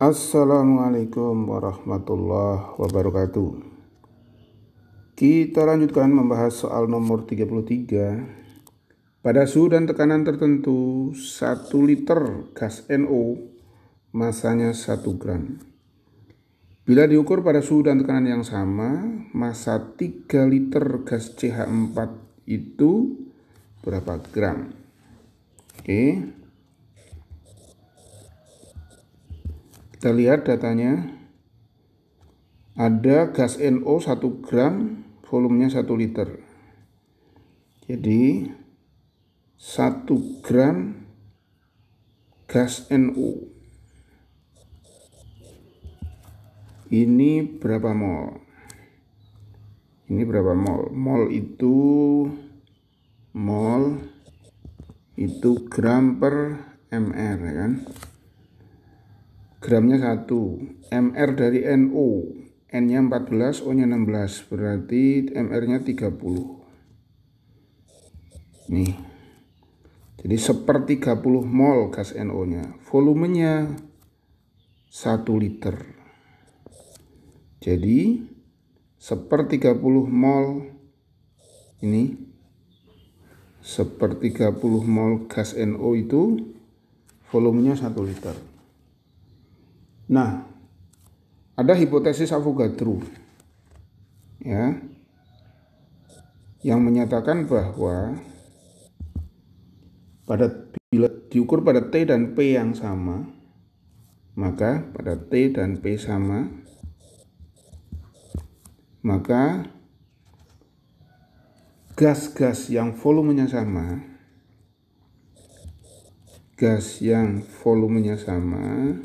Assalamualaikum warahmatullahi wabarakatuh. Kita lanjutkan membahas soal nomor 33. Pada suhu dan tekanan tertentu, 1 liter gas NO masanya 1 gram. Bila diukur pada suhu dan tekanan yang sama, Masa 3 liter gas CH4 itu berapa gram? Oke. Okay. Kita lihat datanya. Ada gas NO 1 gram, volumenya 1 liter. Jadi 1 gram gas NO. Ini berapa mol? Ini berapa mol? Mol itu mol itu gram per mr ya kan gramnya 1 MR dari NO N nya 14 O nya 16 berarti MR nya 30 nih jadi seper 30 mol gas NO nya volumenya 1 liter jadi seper 30 mol ini seper 30 mol gas NO itu volumenya 1 liter Nah, ada hipotesis Avogadro ya yang menyatakan bahwa pada bila diukur pada T dan P yang sama maka pada T dan P sama maka gas-gas yang volumenya sama gas yang volumenya sama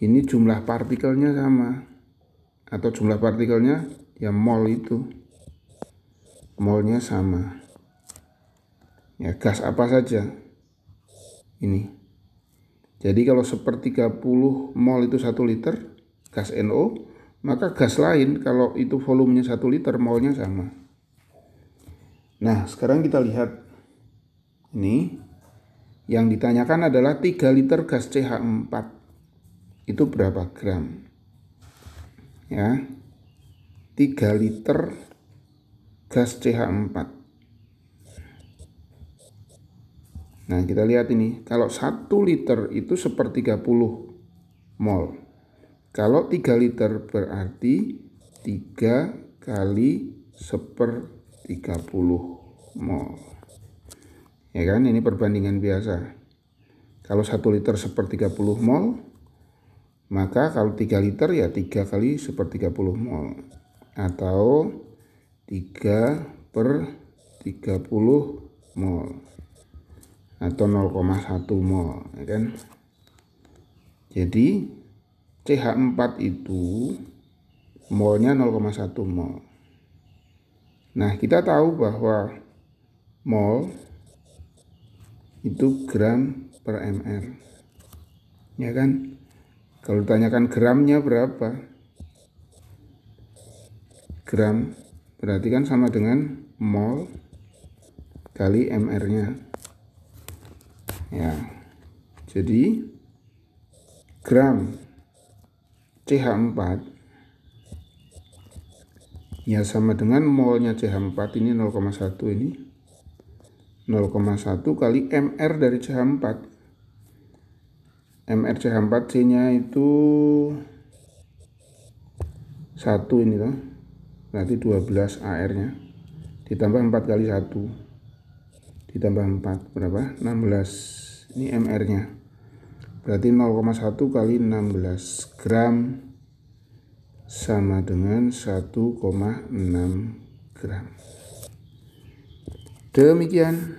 ini jumlah partikelnya sama atau jumlah partikelnya ya mol itu molnya sama ya gas apa saja ini jadi kalau sepertiga puluh mol itu satu liter gas NO maka gas lain kalau itu volumenya satu liter molnya sama nah sekarang kita lihat ini yang ditanyakan adalah 3 liter gas CH4 itu berapa gram ya 3 liter gas CH4 nah kita lihat ini kalau 1 liter itu sepertiga 30 mol kalau 3 liter berarti 3 kali seper 30 mol ya kan ini perbandingan biasa kalau 1 liter seper 30 mol maka kalau 3 liter ya 3 kali seper 30 mol atau 3 per 30 mol atau 0,1 mol ya kan. Jadi CH4 itu molnya 0,1 mol. Nah, kita tahu bahwa mol itu gram per mR Ya kan? Kalau ditanyakan gramnya berapa? Gram berarti kan sama dengan mol kali MR-nya. Ya. Jadi gram CH4 ya sama dengan molnya CH4 ini 0,1 ini 0,1 kali MR dari CH4 MRCH4C nya itu satu ini loh berarti 12 AR nya ditambah 4 kali 1 ditambah 4 berapa 16 ini MR nya berarti 0,1 kali 16 gram sama dengan 1,6 gram demikian